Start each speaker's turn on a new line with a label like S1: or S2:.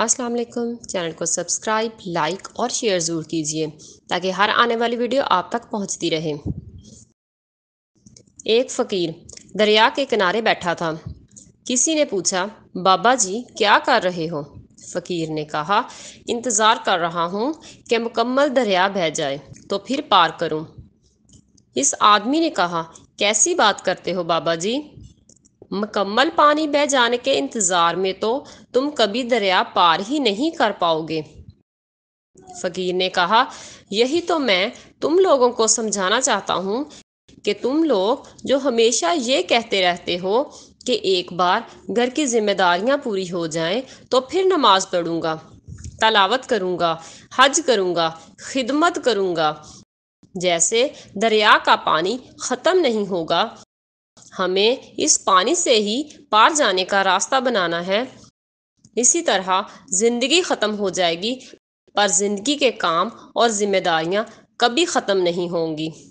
S1: अस्सलाम वालेकुम चैनल को सब्सक्राइब लाइक और शेयर ज़रूर कीजिए ताकि हर आने वाली वीडियो आप तक पहुंचती रहे एक फ़कीर दरिया के किनारे बैठा था किसी ने पूछा बाबा जी क्या कर रहे हो फ़कीर ने कहा इंतज़ार कर रहा हूँ कि मुकम्मल दरिया बह जाए तो फिर पार करूँ इस आदमी ने कहा कैसी बात करते हो बाबा जी मकम्मल पानी बह जाने के इंतज़ार में तो तुम कभी दरिया पार ही नहीं कर पाओगे फकीर ने कहा यही तो मैं तुम लोगों को समझाना चाहता हूँ कि तुम लोग जो हमेशा ये कहते रहते हो कि एक बार घर की जिम्मेदारियां पूरी हो जाएं तो फिर नमाज पढ़ूंगा तलावत करूंगा हज करूंगा खिदमत करूंगा जैसे दरिया का पानी ख़त्म नहीं होगा हमें इस पानी से ही पार जाने का रास्ता बनाना है इसी तरह ज़िंदगी ख़त्म हो जाएगी पर ज़िंदगी के काम और जिम्मेदारियां कभी ख़त्म नहीं होंगी